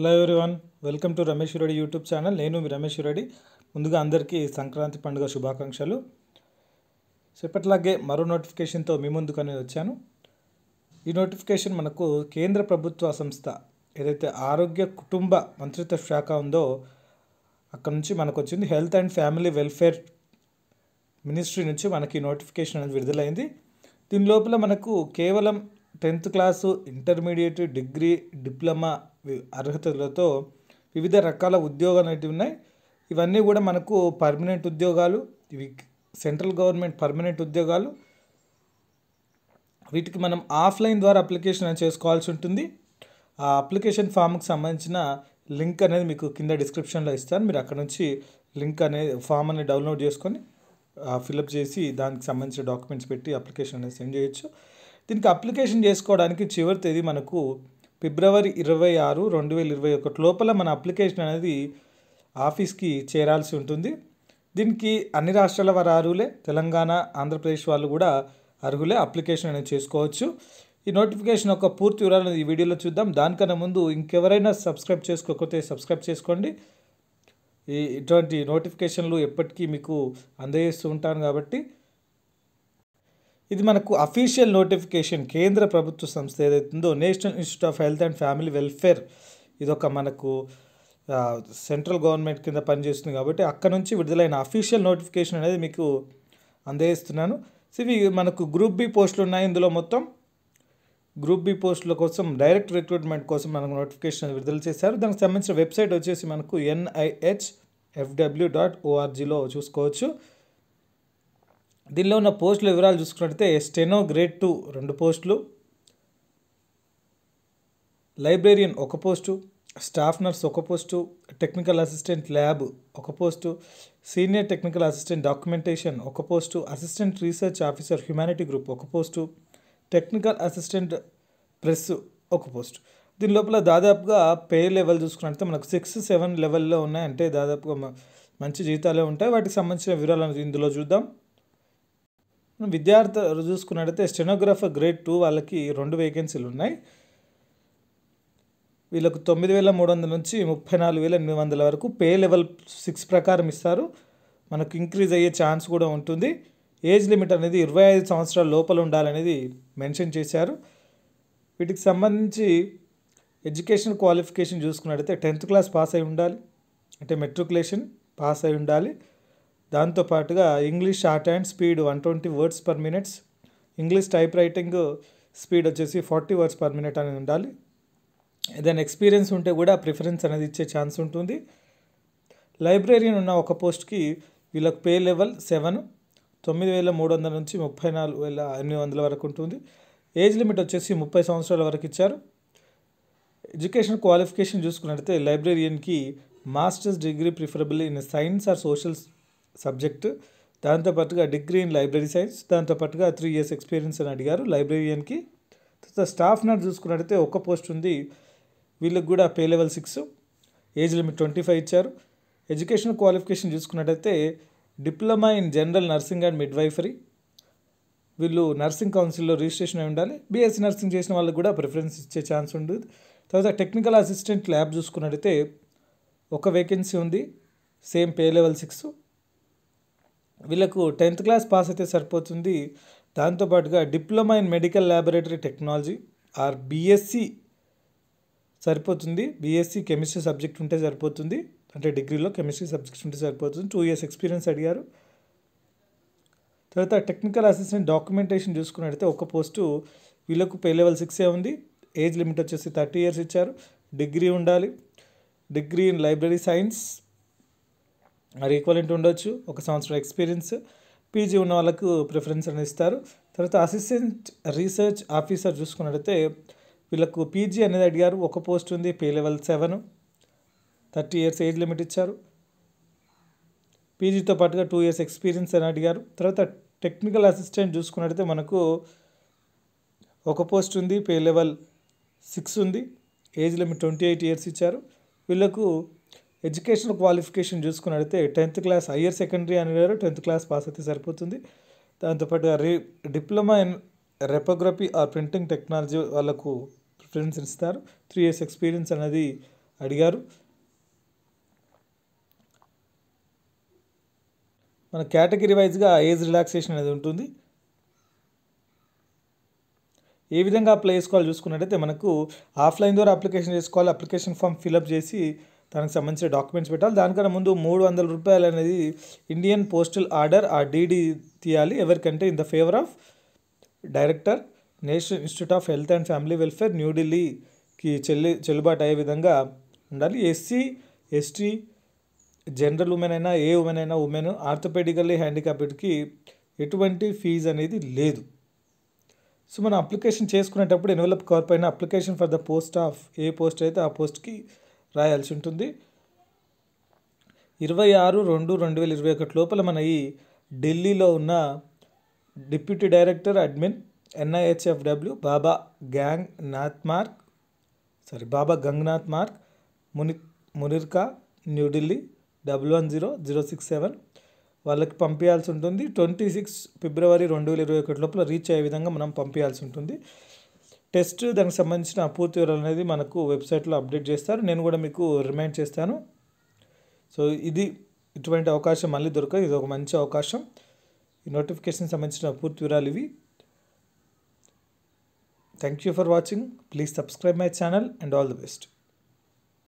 hello one welcome to Ramesh Reddy YouTube channel నేను మీ రమేష్ రెడ్డి ముందుగా అందరికీ సంక్రాంతి పండుగ శుభాకాంక్షలు చెప్పట్లాగే మరో నోటిఫికేషన్తో మీ అనేది వచ్చాను ఈ నోటిఫికేషన్ మనకు కేంద్ర ప్రభుత్వ సంస్థ ఏదైతే ఆరోగ్య కుటుంబ మంత్రిత్వ శాఖ ఉందో అక్కడ నుంచి మనకు వచ్చింది health and family welfare ministry నుంచి మనకి నోటిఫికేషన్ అనేది విడుదలైంది దీని లోపల మనకు కేవలం tenth class intermediate degree diploma అర్హతలతో వివిధ రకాల ఉద్యోగాలు అనేవి ఉన్నాయి ఇవన్నీ కూడా మనకు పర్మనెంట్ ఉద్యోగాలు ఇవి సెంట్రల్ గవర్నమెంట్ పర్మనెంట్ ఉద్యోగాలు వీటికి మనం ఆఫ్లైన్ ద్వారా అప్లికేషన్ చేసుకోవాల్సి ఉంటుంది ఆ అప్లికేషన్ ఫామ్కి సంబంధించిన లింక్ అనేది మీకు కింద డిస్క్రిప్షన్లో ఇస్తాను మీరు అక్కడ నుంచి లింక్ అనేది ఫామ్ అనేది డౌన్లోడ్ చేసుకొని ఫిలప్ చేసి దానికి సంబంధించిన డాక్యుమెంట్స్ పెట్టి అప్లికేషన్ అనేది సెండ్ చేయొచ్చు దీనికి అప్లికేషన్ చేసుకోవడానికి చివరి తేదీ మనకు ఫిబ్రవరి ఇరవై ఆరు రెండు వేల ఇరవై ఒకటి లోపల మన అప్లికేషన్ అనేది ఆఫీస్కి చేరాల్సి ఉంటుంది దీనికి అన్ని రాష్ట్రాల వారు అర్హులే తెలంగాణ ఆంధ్రప్రదేశ్ వాళ్ళు కూడా అర్హులే అప్లికేషన్ అనేది చేసుకోవచ్చు ఈ నోటిఫికేషన్ యొక్క పూర్తి వివరాలను ఈ వీడియోలో చూద్దాం దానికన్నా ముందు ఇంకెవరైనా సబ్స్క్రైబ్ చేసుకోకపోతే సబ్స్క్రైబ్ చేసుకోండి ఈ ఇటువంటి నోటిఫికేషన్లు ఎప్పటికీ మీకు అందజేస్తూ ఉంటాను కాబట్టి ఇది మనకు అఫీషియల్ నోటిఫికేషన్ కేంద్ర ప్రభుత్వ సంస్థ ఏదైతుందో National Institute of Health and family Welfare ఇదొక మనకు సెంట్రల్ గవర్నమెంట్ కింద పనిచేస్తుంది కాబట్టి అక్కడ నుంచి విడుదలైన అఫీషియల్ నోటిఫికేషన్ అనేది మీకు అందజేస్తున్నాను సో ఇవి మనకు గ్రూప్ బి పోస్టులు ఉన్నాయి ఇందులో మొత్తం గ్రూప్ బి పోస్టుల కోసం డైరెక్ట్ రిక్రూట్మెంట్ కోసం మనకు నోటిఫికేషన్ విడుదల చేశారు దానికి సంబంధించిన వెబ్సైట్ వచ్చేసి మనకు ఎన్ఐహెచ్ ఎఫ్డబ్ల్యూ డాట్ ఓఆర్జీలో చూసుకోవచ్చు దీనిలో ఉన్న పోస్టుల వివరాలు చూసుకున్నట్టయితే స్టెనో గ్రేడ్ టూ రెండు పోస్టులు లైబ్రేరియన్ ఒక పోస్టు స్టాఫ్ నర్స్ ఒక పోస్టు టెక్నికల్ అసిస్టెంట్ ల్యాబ్ ఒక post senior technical assistant documentation ఒక post assistant research officer humanity group ఒక పోస్టు టెక్నికల్ అసిస్టెంట్ ప్రెస్ ఒక పోస్ట్ దీని లోపల దాదాపుగా పే లెవెల్ చూసుకున్నట్లయితే మనకు సిక్స్ సెవెన్ లెవెల్లో ఉన్నాయంటే దాదాపుగా మంచి జీతాలే ఉంటాయి వాటికి సంబంధించిన వివరాలను ఇందులో చూద్దాం విద్యార్థి చూసుకున్నట్టయితే స్టెనోగ్రాఫర్ గ్రేడ్ టూ వాళ్ళకి రెండు వేకెన్సీలు ఉన్నాయి వీళ్ళకు తొమ్మిది వేల మూడు వందల నుంచి ముప్పై నాలుగు వేల ఎనిమిది వందల వరకు పే లెవెల్ సిక్స్ ప్రకారం ఇస్తారు మనకు ఇంక్రీజ్ అయ్యే ఛాన్స్ కూడా ఉంటుంది ఏజ్ లిమిట్ అనేది ఇరవై ఐదు సంవత్సరాల లోపల ఉండాలనేది మెన్షన్ చేశారు వీటికి సంబంధించి ఎడ్యుకేషన్ క్వాలిఫికేషన్ చూసుకున్నట్టయితే టెన్త్ క్లాస్ పాస్ అయి ఉండాలి అంటే మెట్రికులేషన్ పాస్ అయి ఉండాలి దాంతోపాటుగా English shorthand speed one twenty words per minutes English type writing speed వచ్చేసి ఫార్టీ వర్డ్స్ పర్ మినిట్ అనేది ఉండాలి ఏదైనా ఎక్స్పీరియన్స్ ఉంటే కూడా ప్రిఫరెన్స్ అనేది ఇచ్చే ఛాన్స్ ఉంటుంది లైబ్రరీన్ ఉన్న ఒక పోస్ట్కి వీళ్ళకి పే లెవెల్ సెవెన్ తొమ్మిది వేల మూడు వందల నుంచి ముప్పై నాలుగు వేల ఎనిమిది వందల వరకు ఉంటుంది ఏజ్ లిమిట్ వచ్చేసి ముప్పై సంవత్సరాల వరకు ఇచ్చారు ఎడ్యుకేషన్ క్వాలిఫికేషన్ చూసుకున్నట్లయితే లైబ్రేరియన్కి masters degree preferable in science or social subject దాంతోపాటుగా డిగ్రీ ఇన్ లైబ్రరీ సైన్స్ దాంతోపాటుగా త్రీ ఇయర్స్ ఎక్స్పీరియన్స్ అని అడిగారు లైబ్రరీయన్కి స్టాఫ్ నర్ చూసుకున్నట్టయితే ఒక పోస్ట్ ఉంది వీళ్ళకి కూడా pay level six age limit twenty five ఇచ్చారు ఎడ్యుకేషన్ క్వాలిఫికేషన్ చూసుకున్నట్టయితే diploma in general nursing and midwifery వీళ్ళు నర్సింగ్ కౌన్సిల్లో రిజిస్ట్రేషన్ అయి ఉండాలి బీఎస్సీ నర్సింగ్ చేసిన వాళ్ళకి కూడా ప్రిఫరెన్స్ ఇచ్చే ఛాన్స్ ఉండదు తర్వాత టెక్నికల్ అసిస్టెంట్ ల్యాబ్ చూసుకున్నట్టయితే ఒక వేకెన్సీ ఉంది సేమ్ పే లెవెల్ సిక్స్ వీళ్ళకు టెన్త్ క్లాస్ పాస్ అయితే సరిపోతుంది దాంతోపాటుగా diploma in medical laboratory technology or BSc సరిపోతుంది బీఎస్సీ కెమిస్ట్రీ సబ్జెక్ట్ ఉంటే సరిపోతుంది అంటే డిగ్రీలో కెమిస్ట్రీ సబ్జెక్ట్ ఉంటే సరిపోతుంది టూ ఇయర్స్ ఎక్స్పీరియన్స్ అడిగారు తర్వాత టెక్నికల్ అసిస్టెంట్ డాక్యుమెంటేషన్ చూసుకున్నట్టయితే ఒక పోస్టు వీళ్ళకు పే లెవెల్ సిక్సే ఉంది ఏజ్ లిమిట్ వచ్చేసి థర్టీ ఇయర్స్ ఇచ్చారు డిగ్రీ ఉండాలి డిగ్రీ ఇన్ లైబ్రరీ సైన్స్ మరి ఈక్వలెంట్ ఉండొచ్చు ఒక సంవత్సరం ఎక్స్పీరియన్స్ పీజీ ఉన్న వాళ్ళకు ప్రిఫరెన్స్ అని ఇస్తారు తర్వాత అసిస్టెంట్ రీసెర్చ్ ఆఫీసర్ చూసుకున్నట్లయితే వీళ్ళకు పీజీ అనేది అడిగారు ఒక పోస్ట్ ఉంది pay level seven thirty years age limit ఇచ్చారు పీజీతో పాటుగా టూ ఇయర్స్ ఎక్స్పీరియన్స్ అని అడిగారు తర్వాత టెక్నికల్ అసిస్టెంట్ చూసుకున్నట్లయితే మనకు ఒక పోస్ట్ ఉంది పే లెవెల్ సిక్స్ ఉంది age limit twenty eight years ఇచ్చారు వీళ్ళకు ఎడ్యుకేషన్ క్వాలిఫికేషన్ చూసుకున్నట్లయితే టెన్త్ క్లాస్ హయ్యర్ సెకండరీ వేరు టెన్త్ క్లాస్ పాస్ అయితే సరిపోతుంది దాంతోపాటు రి diploma in reprography or printing technology వాళ్ళకు ప్రిఫరెన్స్ ఇస్తారు త్రీ ఇయర్స్ ఎక్స్పీరియన్స్ అనేది అడిగారు మన కేటగిరీ వైజ్గా ఏజ్ రిలాక్సేషన్ అనేది ఉంటుంది ఏ విధంగా అప్లై చేసుకోవాలి చూసుకున్నట్టయితే మనకు ఆఫ్లైన్ ద్వారా అప్లికేషన్ చేసుకోవాలి అప్లికేషన్ ఫామ్ ఫిలప్ చేసి దానికి సంబంధించిన డాక్యుమెంట్స్ పెట్టాలి దానికన్నా ముందు మూడు వందల రూపాయలు అనేది ఇండియన్ పోస్టల్ ఆర్డర్ ఆ డీడీ తీయాలి ఎవరికంటే in the favour of director National Institute of Health and family Welfare న్యూఢిల్లీకి చెల్లి చెల్లుబాటు అయ్యే విధంగా ఉండాలి ఎస్సీ ఎస్టీ జనరల్ ఉమెన్ అయినా ఏ ఉమెన్ అయినా ఉమెన్ ఆర్థోపెడికల్లీ హ్యాండిక్యాప్డ్కి ఎటువంటి ఫీజ్ అనేది లేదు సో మనం అప్లికేషన్ చేసుకునేటప్పుడు ఎన్వలప్ కవర్ పైన application for the post of ఏ పోస్ట్ అయితే ఆ పోస్ట్కి రాయాల్సి ఉంటుంది ఇరవై ఆరు రెండు రెండు వేల ఇరవై ఒకటి లోపల మన ఈ ఢిల్లీలో ఉన్న deputy director admin NIHFW Baba Gangnath Marg sorry Baba Gangnath Marg ముని Munirka New Delhi double one zero zero six seven వాళ్ళకి పంపించాల్సి ఉంటుంది ట్వంటీ సిక్స్ ఫిబ్రవరి రెండు వేల ఇరవై ఒకటి లోపల రీచ్ అయ్యే విధంగా మనం పంపించాల్సి ఉంటుంది టెస్ట్ దానికి సంబంధించిన పూర్తి వివరాలు అనేది మనకు వెబ్సైట్లో అప్డేట్ చేస్తారు నేను కూడా మీకు రిమైండ్ చేస్తాను సో ఇది ఇటువంటి అవకాశం మళ్ళీ దొరకదు ఇది ఒక మంచి అవకాశం ఈ నోటిఫికేషన్ సంబంధించిన పూర్తి వివరాలు ఇవి thank you for watching please subscribe my channel and all the best